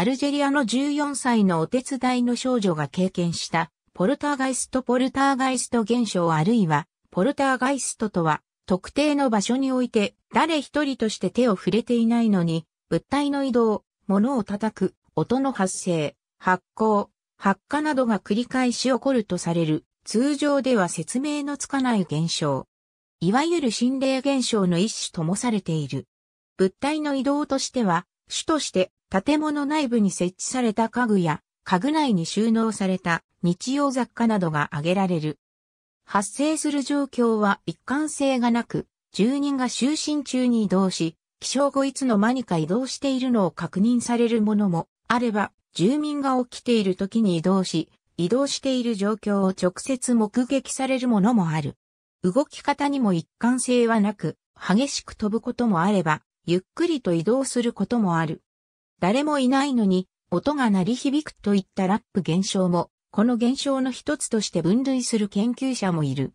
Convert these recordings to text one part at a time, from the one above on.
アルジェリアの14歳のお手伝いの少女が経験したポルターガイストポルターガイスト現象あるいはポルターガイストとは特定の場所において誰一人として手を触れていないのに物体の移動、物を叩く、音の発生、発光、発火などが繰り返し起こるとされる通常では説明のつかない現象。いわゆる心霊現象の一種ともされている。物体の移動としては、主として建物内部に設置された家具や家具内に収納された日用雑貨などが挙げられる。発生する状況は一貫性がなく、住人が就寝中に移動し、気象後いつの間にか移動しているのを確認されるものもあれば、住民が起きている時に移動し、移動している状況を直接目撃されるものもある。動き方にも一貫性はなく、激しく飛ぶこともあれば、ゆっくりと移動することもある。誰もいないのに、音が鳴り響くといったラップ現象も、この現象の一つとして分類する研究者もいる。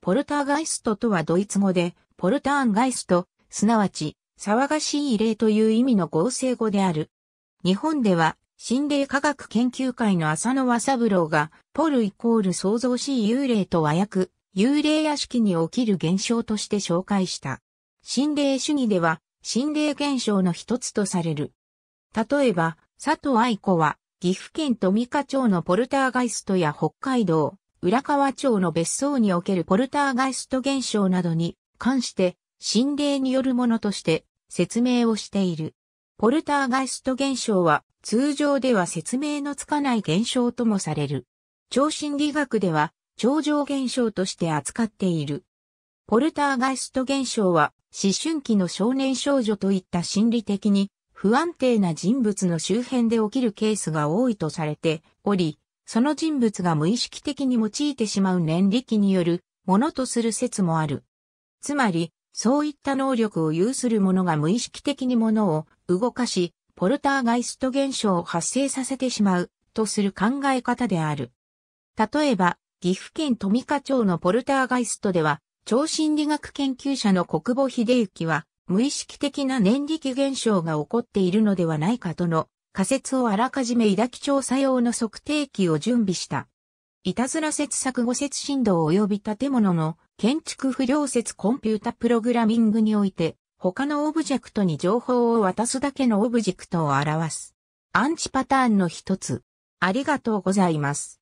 ポルターガイストとはドイツ語で、ポルターンガイスト、すなわち、騒がしい異例という意味の合成語である。日本では、心霊科学研究会の浅野和三郎が、ポルイコール創造しい幽霊と和訳、幽霊屋敷に起きる現象として紹介した。心霊主義では、心霊現象の一つとされる、例えば、佐藤愛子は、岐阜県富加町のポルターガイストや北海道、浦河町の別荘におけるポルターガイスト現象などに関して、心霊によるものとして説明をしている。ポルターガイスト現象は、通常では説明のつかない現象ともされる。超心理学では、超常現象として扱っている。ポルターガイスト現象は、思春期の少年少女といった心理的に不安定な人物の周辺で起きるケースが多いとされており、その人物が無意識的に用いてしまう念力によるものとする説もある。つまり、そういった能力を有する者が無意識的に物を動かし、ポルターガイスト現象を発生させてしまうとする考え方である。例えば、岐阜県富加町のポルターガイストでは、超心理学研究者の国母秀幸は、無意識的な念力現象が起こっているのではないかとの仮説をあらかじめ抱き調査用の測定器を準備した。いたずら説錯誤説振動及び建物の建築不良説コンピュータプログラミングにおいて、他のオブジェクトに情報を渡すだけのオブジェクトを表す。アンチパターンの一つ。ありがとうございます。